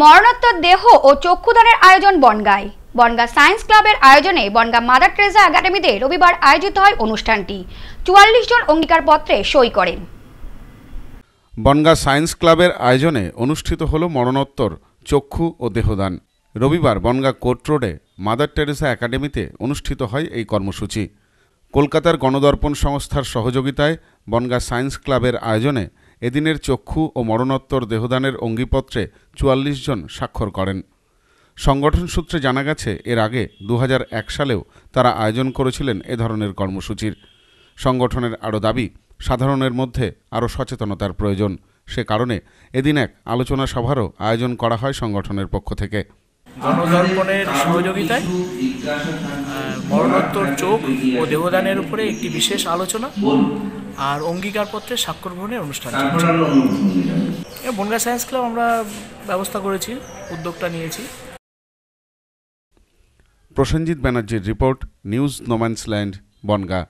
মরণোত্তর দেহ ও চক্ষুদানের আয়োজন বনগায় বনগা সায়েন্স ক্লাবের আয়োজনে বনগা মাদার ট্রেজা একাডেমিতে রবিবার আয়োজিত হয় অনুষ্ঠানটি চুয়াল্লিশ জন অঙ্গীকারপত্রে সই করেন বনগা সায়েন্স ক্লাবের আয়োজনে অনুষ্ঠিত হল মরণোত্তর চক্ষু ও দেহদান রবিবার বনগা কোর্ট রোডে মাদার টেরেসা একাডেমিতে অনুষ্ঠিত হয় এই কর্মসূচি কলকাতার গণদর্পণ সংস্থার সহযোগিতায় বনগা সায়েন্স ক্লাবের আয়োজনে এদিনের চক্ষু ও মরণোত্তর দেহদানের অঙ্গীপত্রে চুয়াল্লিশ জন স্বাক্ষর করেন সংগঠন সূত্রে জানা গেছে এর আগে দু সালেও তারা আয়োজন করেছিলেন এ ধরনের কর্মসূচির সংগঠনের আরও দাবি সাধারণের মধ্যে আরও সচেতনতার প্রয়োজন সে কারণে এদিন এক আলোচনা সভারও আয়োজন করা হয় সংগঠনের পক্ষ থেকে গণদর্পণের সহযোগিতায় মরণোত্তর চোখ ও দেহদানের উপরে একটি বিশেষ আলোচনা আর অঙ্গীকারপত্রে স্বাক্ষর গ্রহণের অনুষ্ঠান বনগা সায়েন্স ক্লাব আমরা ব্যবস্থা করেছি উদ্যোগটা নিয়েছি প্রসেনজিৎ ব্যানার্জির report news no man's land land Bongaon